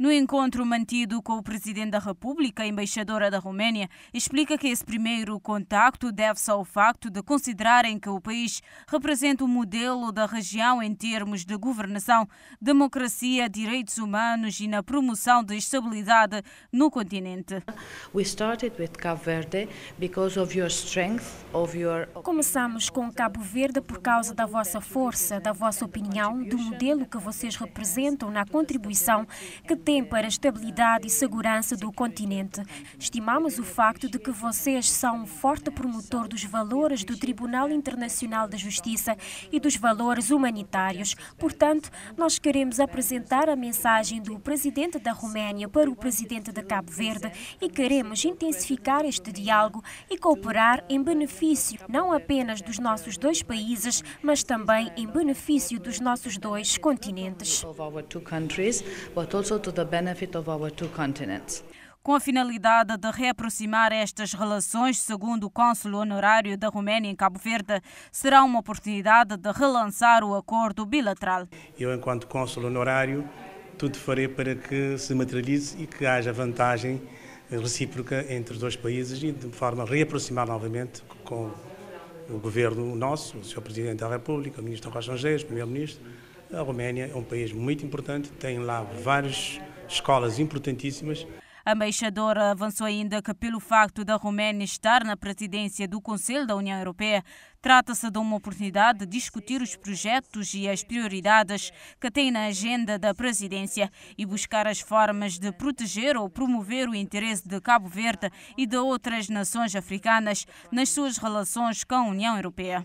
No encontro mantido com o Presidente da República, a embaixadora da Roménia explica que esse primeiro contacto deve-se ao facto de considerarem que o país representa o modelo da região em termos de governação, democracia, direitos humanos e na promoção de estabilidade no continente. Começamos com Cabo Verde por causa da vossa força, da vossa opinião, do modelo que vocês representam na contribuição que para a estabilidade e segurança do continente. Estimamos o facto de que vocês são um forte promotor dos valores do Tribunal Internacional da Justiça e dos valores humanitários. Portanto, nós queremos apresentar a mensagem do presidente da Roménia para o presidente de Cabo Verde e queremos intensificar este diálogo e cooperar em benefício não apenas dos nossos dois países, mas também em benefício dos nossos dois continentes the benefit of our two continents. Com a finalidade de reaproximar estas relações, segundo o cônsul honorário da Roménia em Cabo Verde, será uma oportunidade de relançar o acordo bilateral. Eu, enquanto cônsul honorário, tudo farei para que se materialize e que haja vantagem eh, recíproca entre os dois países e de forma a reaproximar novamente com o governo nosso, o Sr. Presidente da República, o Ministro Rocha Estrangeiros, o Primeiro-Ministro. A Roménia é um país muito importante, tem lá vários escolas importantíssimas. A embaixadora avançou ainda que, pelo facto da Roménia estar na presidência do Conselho da União Europeia, trata-se de uma oportunidade de discutir os projetos e as prioridades que tem na agenda da presidência e buscar as formas de proteger ou promover o interesse de Cabo Verde e de outras nações africanas nas suas relações com a União Europeia.